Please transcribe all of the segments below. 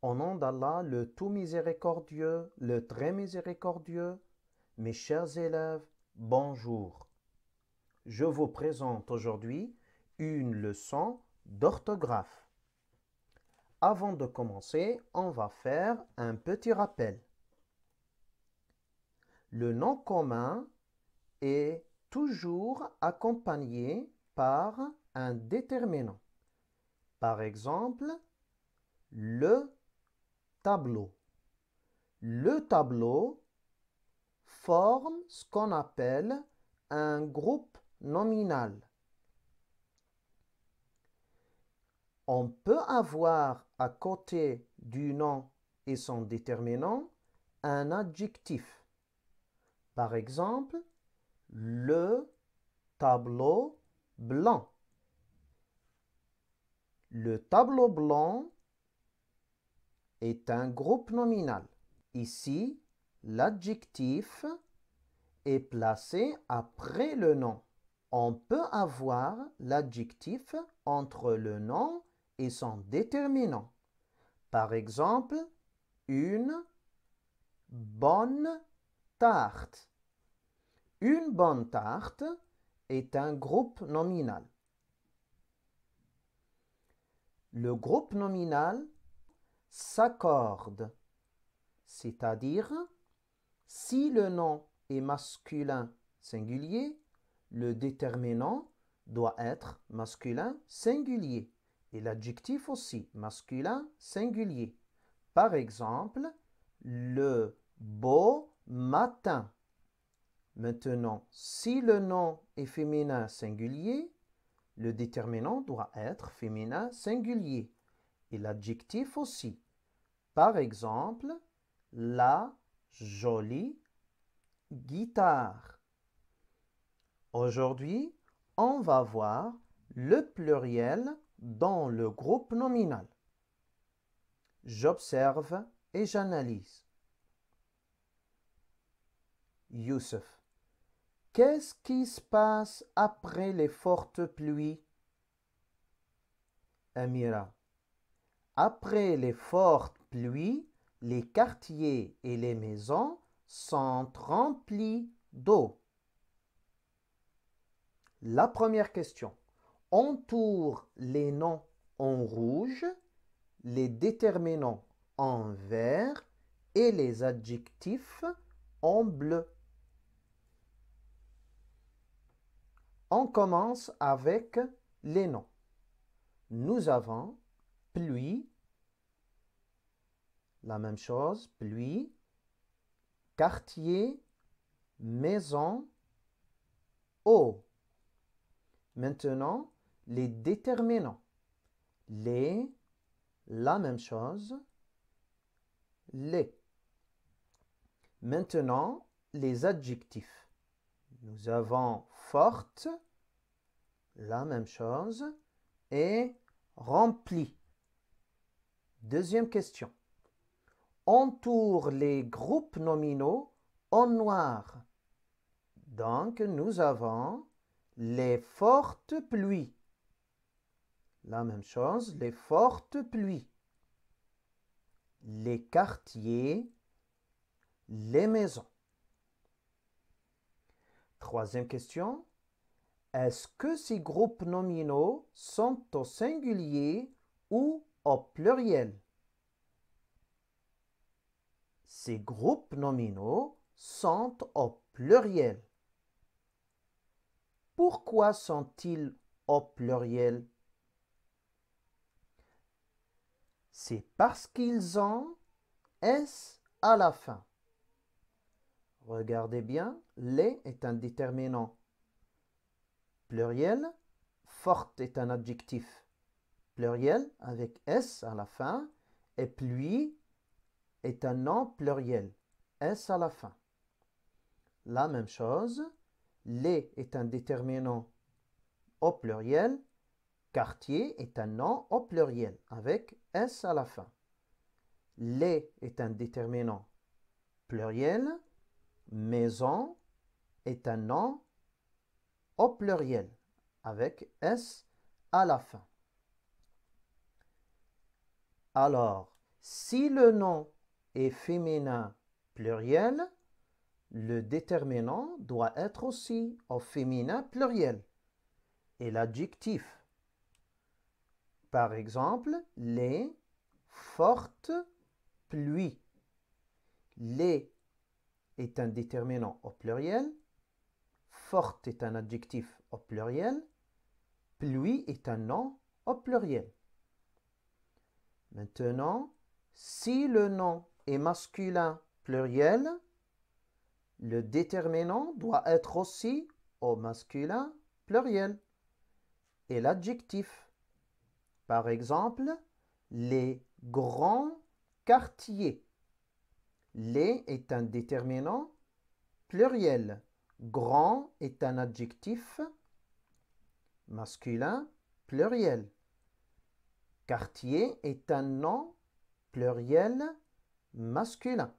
Au nom d'Allah, le tout miséricordieux, le très miséricordieux, mes chers élèves, bonjour. Je vous présente aujourd'hui une leçon d'orthographe. Avant de commencer, on va faire un petit rappel. Le nom commun est toujours accompagné par un déterminant. Par exemple, le tableau. Le tableau forme ce qu'on appelle un groupe nominal. On peut avoir à côté du nom et son déterminant un adjectif. Par exemple, le tableau blanc. Le tableau blanc est un groupe nominal. Ici, l'adjectif est placé après le nom. On peut avoir l'adjectif entre le nom et son déterminant. Par exemple, une bonne tarte. Une bonne tarte est un groupe nominal. Le groupe nominal s'accorde, c'est-à-dire si le nom est masculin singulier, le déterminant doit être masculin singulier et l'adjectif aussi masculin singulier. Par exemple, le beau matin. Maintenant, si le nom est féminin singulier, le déterminant doit être féminin singulier et l'adjectif aussi. Par exemple, la jolie guitare. Aujourd'hui, on va voir le pluriel dans le groupe nominal. J'observe et j'analyse. Youssef, qu'est-ce qui se passe après les fortes pluies Amira, après les fortes pluies, les quartiers et les maisons sont remplis d'eau. La première question. Entoure les noms en rouge, les déterminants en vert et les adjectifs en bleu. On commence avec les noms. Nous avons pluie, la même chose. Pluie, quartier, maison, eau. Maintenant, les déterminants. Les, la même chose, les. Maintenant, les adjectifs. Nous avons forte, la même chose, et rempli. Deuxième question entoure les groupes nominaux en noir. Donc nous avons les fortes pluies. La même chose, les fortes pluies. Les quartiers, les maisons. Troisième question. Est-ce que ces groupes nominaux sont au singulier ou au pluriel ces groupes nominaux sont au pluriel. Pourquoi sont-ils au pluriel C'est parce qu'ils ont S à la fin. Regardez bien, les est un déterminant. Pluriel, forte est un adjectif. Pluriel avec S à la fin et pluie est un nom pluriel, S à la fin. La même chose, les est un déterminant au pluriel, quartier est un nom au pluriel avec S à la fin. Les est un déterminant pluriel, maison est un nom au pluriel avec S à la fin. Alors, si le nom et féminin pluriel, le déterminant doit être aussi au féminin pluriel et l'adjectif. Par exemple, les fortes pluies. Les est un déterminant au pluriel, forte est un adjectif au pluriel, pluie est un nom au pluriel. Maintenant, si le nom masculin pluriel, le déterminant doit être aussi au masculin pluriel et l'adjectif. Par exemple, les grands quartiers. Les est un déterminant pluriel. Grand est un adjectif masculin pluriel. Quartier est un nom pluriel masculin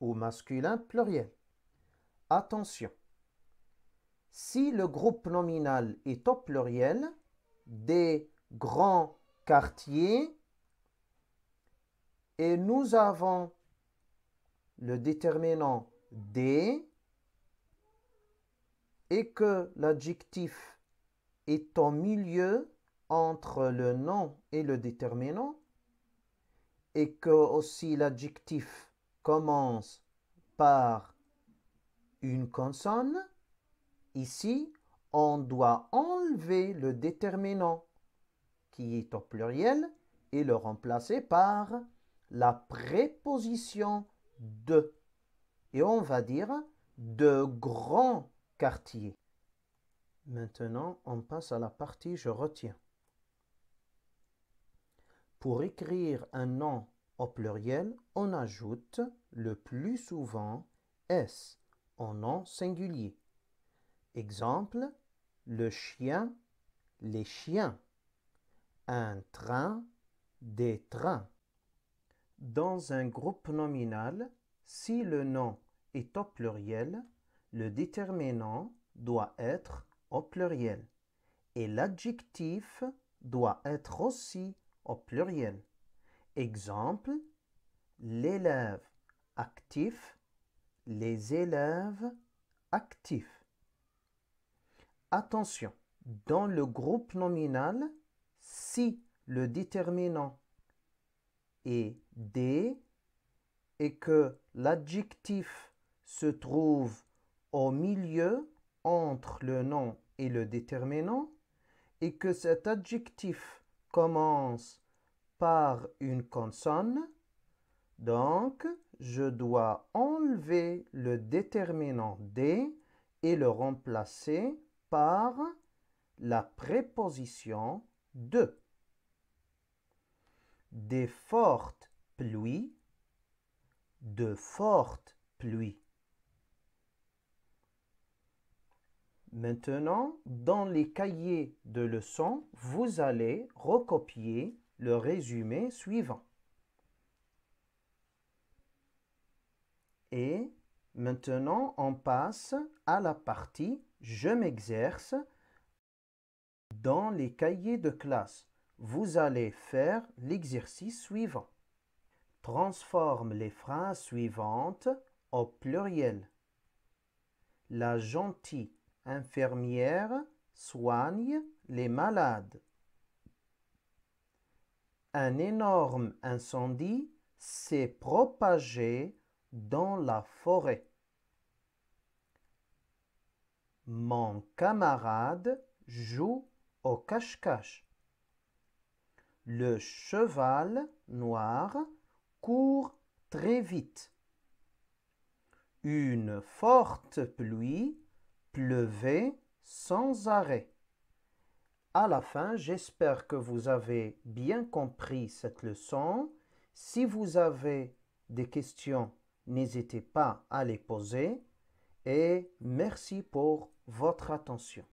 ou masculin pluriel. Attention, si le groupe nominal est au pluriel des grands quartiers et nous avons le déterminant des et que l'adjectif est au milieu entre le nom et le déterminant, et que aussi l'adjectif commence par une consonne, ici, on doit enlever le déterminant qui est au pluriel et le remplacer par la préposition de. Et on va dire de grands quartiers. Maintenant, on passe à la partie je retiens. Pour écrire un nom au pluriel, on ajoute le plus souvent S en nom singulier. Exemple, le chien, les chiens, un train, des trains. Dans un groupe nominal, si le nom est au pluriel, le déterminant doit être au pluriel et l'adjectif doit être aussi au au pluriel. Exemple, l'élève actif, les élèves actifs. Attention, dans le groupe nominal, si le déterminant est D et que l'adjectif se trouve au milieu entre le nom et le déterminant et que cet adjectif commence par une consonne, donc je dois enlever le déterminant des » et le remplacer par la préposition de. Des fortes pluies, de fortes pluies. Maintenant, dans les cahiers de leçons, vous allez recopier le résumé suivant. Et maintenant, on passe à la partie « Je m'exerce » dans les cahiers de classe. Vous allez faire l'exercice suivant. Transforme les phrases suivantes au pluriel. La gentille infirmière soigne les malades. Un énorme incendie s'est propagé dans la forêt. Mon camarade joue au cache-cache. Le cheval noir court très vite. Une forte pluie pleuvait sans arrêt. À la fin, j'espère que vous avez bien compris cette leçon. Si vous avez des questions, n'hésitez pas à les poser et merci pour votre attention.